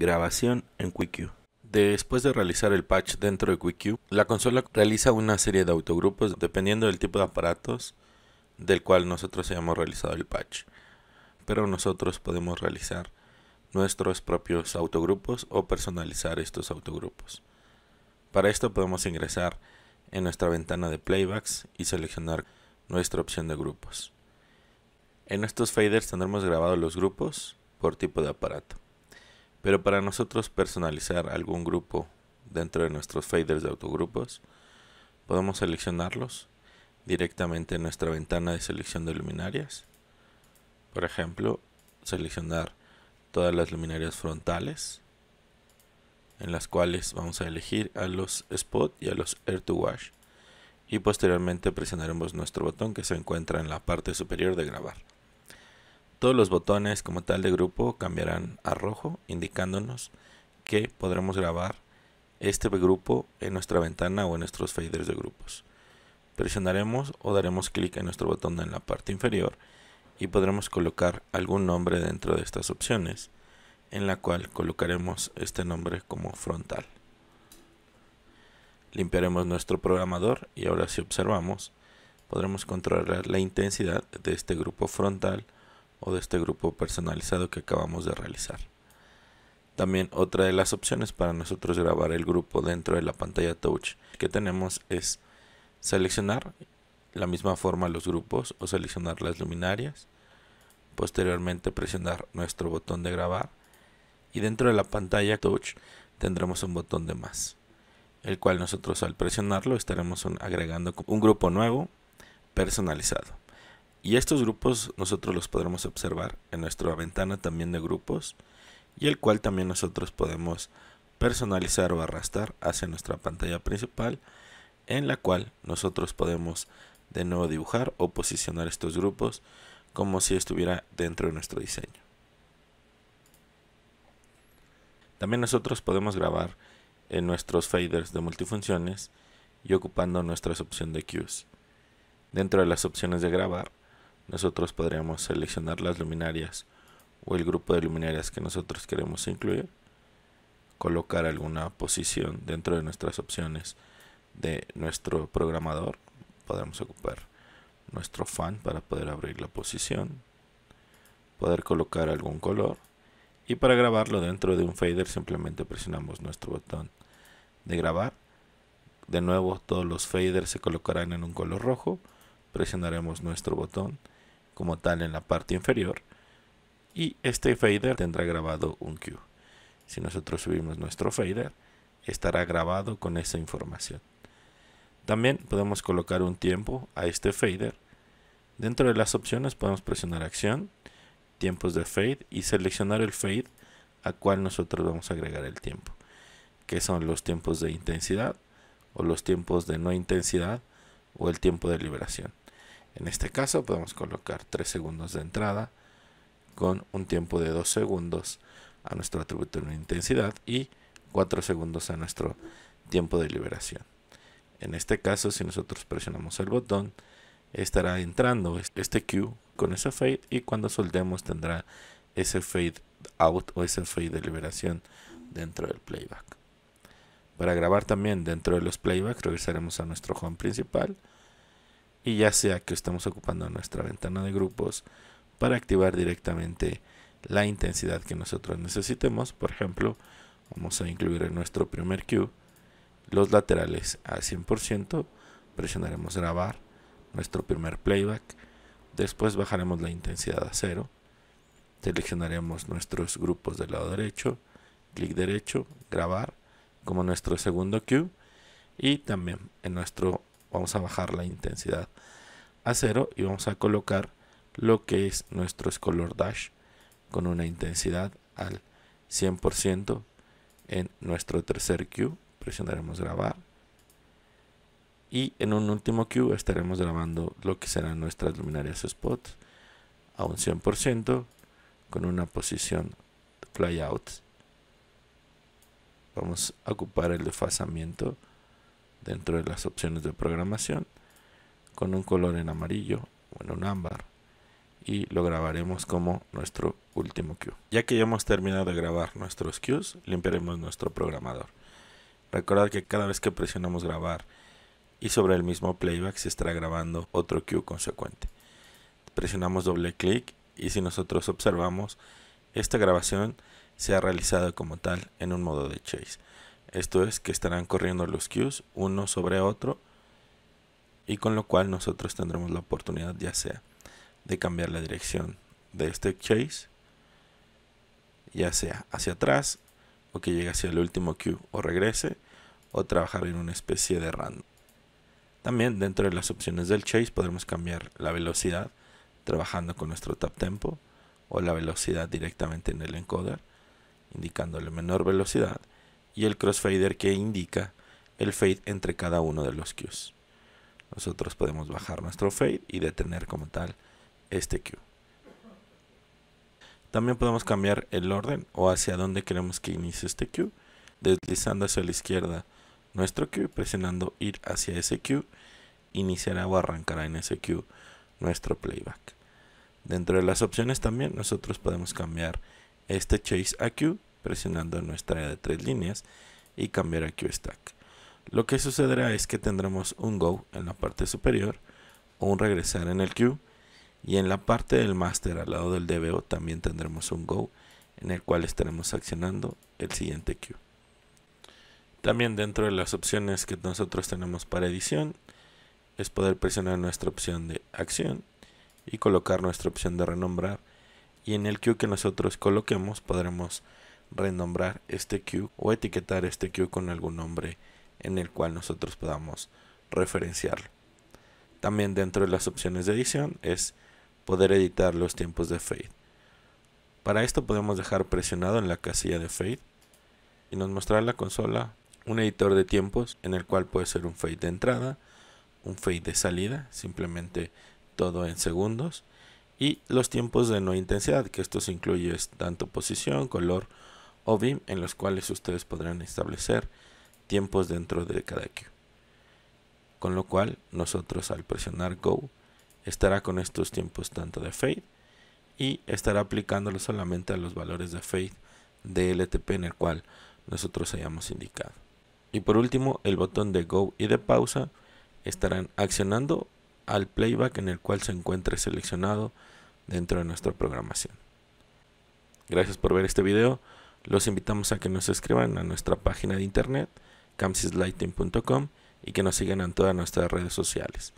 Grabación en QuickQ. Después de realizar el patch dentro de QuickQ, la consola realiza una serie de autogrupos dependiendo del tipo de aparatos del cual nosotros hayamos realizado el patch. Pero nosotros podemos realizar nuestros propios autogrupos o personalizar estos autogrupos. Para esto podemos ingresar en nuestra ventana de playbacks y seleccionar nuestra opción de grupos. En estos faders tendremos grabados los grupos por tipo de aparato. Pero para nosotros personalizar algún grupo dentro de nuestros faders de autogrupos, podemos seleccionarlos directamente en nuestra ventana de selección de luminarias. Por ejemplo, seleccionar todas las luminarias frontales, en las cuales vamos a elegir a los Spot y a los Air to Wash. Y posteriormente presionaremos nuestro botón que se encuentra en la parte superior de grabar. Todos los botones como tal de grupo cambiarán a rojo, indicándonos que podremos grabar este grupo en nuestra ventana o en nuestros faders de grupos. Presionaremos o daremos clic en nuestro botón en la parte inferior y podremos colocar algún nombre dentro de estas opciones, en la cual colocaremos este nombre como frontal. Limpiaremos nuestro programador y ahora si observamos, podremos controlar la intensidad de este grupo frontal o de este grupo personalizado que acabamos de realizar. También otra de las opciones para nosotros grabar el grupo dentro de la pantalla touch que tenemos es seleccionar la misma forma los grupos o seleccionar las luminarias, posteriormente presionar nuestro botón de grabar y dentro de la pantalla touch tendremos un botón de más, el cual nosotros al presionarlo estaremos agregando un grupo nuevo personalizado. Y estos grupos nosotros los podremos observar en nuestra ventana también de grupos y el cual también nosotros podemos personalizar o arrastrar hacia nuestra pantalla principal en la cual nosotros podemos de nuevo dibujar o posicionar estos grupos como si estuviera dentro de nuestro diseño. También nosotros podemos grabar en nuestros faders de multifunciones y ocupando nuestra opción de cues. Dentro de las opciones de grabar nosotros podríamos seleccionar las luminarias o el grupo de luminarias que nosotros queremos incluir, colocar alguna posición dentro de nuestras opciones de nuestro programador, podemos ocupar nuestro fan para poder abrir la posición, poder colocar algún color y para grabarlo dentro de un fader simplemente presionamos nuestro botón de grabar. De nuevo todos los faders se colocarán en un color rojo, presionaremos nuestro botón como tal en la parte inferior y este fader tendrá grabado un Q. Si nosotros subimos nuestro fader, estará grabado con esa información. También podemos colocar un tiempo a este fader. Dentro de las opciones podemos presionar acción, tiempos de fade y seleccionar el fade a cual nosotros vamos a agregar el tiempo, que son los tiempos de intensidad o los tiempos de no intensidad o el tiempo de liberación. En este caso podemos colocar 3 segundos de entrada con un tiempo de 2 segundos a nuestro atributo de intensidad y 4 segundos a nuestro tiempo de liberación. En este caso, si nosotros presionamos el botón, estará entrando este Q con ese fade y cuando soltemos tendrá ese fade out o ese fade de liberación dentro del playback. Para grabar también dentro de los playbacks regresaremos a nuestro home principal y ya sea que estamos ocupando nuestra ventana de grupos para activar directamente la intensidad que nosotros necesitemos. Por ejemplo, vamos a incluir en nuestro primer queue los laterales al 100%, presionaremos grabar nuestro primer playback, después bajaremos la intensidad a cero, seleccionaremos nuestros grupos del lado derecho, clic derecho, grabar como nuestro segundo queue y también en nuestro vamos a bajar la intensidad a cero y vamos a colocar lo que es nuestro color dash con una intensidad al 100% en nuestro tercer cue presionaremos grabar y en un último cue estaremos grabando lo que serán nuestras luminarias spot a un 100% con una posición flyout vamos a ocupar el desfasamiento dentro de las opciones de programación con un color en amarillo o en un ámbar y lo grabaremos como nuestro último queue. Ya que ya hemos terminado de grabar nuestros queues, limpiaremos nuestro programador. Recordad que cada vez que presionamos grabar y sobre el mismo playback se estará grabando otro queue consecuente. Presionamos doble clic y si nosotros observamos, esta grabación se ha realizado como tal en un modo de chase. Esto es que estarán corriendo los queues uno sobre otro y con lo cual nosotros tendremos la oportunidad ya sea de cambiar la dirección de este chase, ya sea hacia atrás o que llegue hacia el último queue o regrese o trabajar en una especie de random. También dentro de las opciones del chase podremos cambiar la velocidad trabajando con nuestro tap tempo o la velocidad directamente en el encoder, indicándole menor velocidad y el crossfader que indica el fade entre cada uno de los cues. Nosotros podemos bajar nuestro fade y detener como tal este cue. También podemos cambiar el orden o hacia dónde queremos que inicie este cue, deslizando hacia la izquierda nuestro cue, presionando ir hacia ese cue, iniciará o arrancará en ese cue nuestro playback. Dentro de las opciones también nosotros podemos cambiar este chase a cue presionando nuestra área de tres líneas y cambiar a Stack. Lo que sucederá es que tendremos un Go en la parte superior, o un regresar en el queue y en la parte del master al lado del DBO también tendremos un Go en el cual estaremos accionando el siguiente queue. También dentro de las opciones que nosotros tenemos para edición es poder presionar nuestra opción de acción y colocar nuestra opción de renombrar y en el queue que nosotros coloquemos podremos renombrar este queue o etiquetar este queue con algún nombre en el cual nosotros podamos referenciarlo. También dentro de las opciones de edición es poder editar los tiempos de fade. Para esto podemos dejar presionado en la casilla de fade y nos mostrará la consola un editor de tiempos en el cual puede ser un fade de entrada, un fade de salida, simplemente todo en segundos y los tiempos de no intensidad, que estos incluye tanto posición, color en los cuales ustedes podrán establecer tiempos dentro de cada queue. Con lo cual nosotros al presionar Go estará con estos tiempos tanto de fade y estará aplicándolo solamente a los valores de fade de LTP en el cual nosotros hayamos indicado. Y por último el botón de Go y de pausa estarán accionando al playback en el cual se encuentre seleccionado dentro de nuestra programación. Gracias por ver este video. Los invitamos a que nos escriban a nuestra página de internet, campsislighting.com, y que nos sigan en todas nuestras redes sociales.